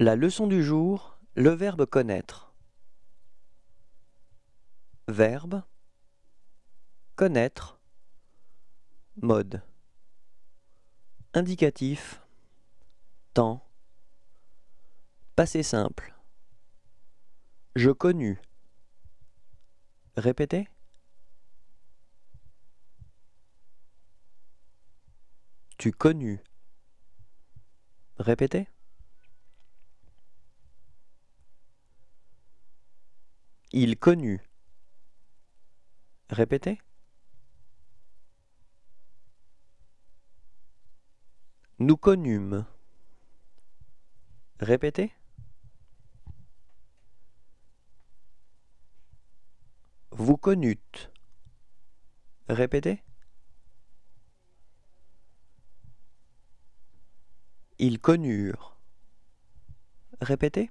La leçon du jour, le verbe connaître. Verbe connaître mode indicatif temps passé simple je connus répétez tu connus répétez Il connut. Répétez. Nous connûmes. Répétez. Vous connûtes. Répétez. Ils connurent. Répétez.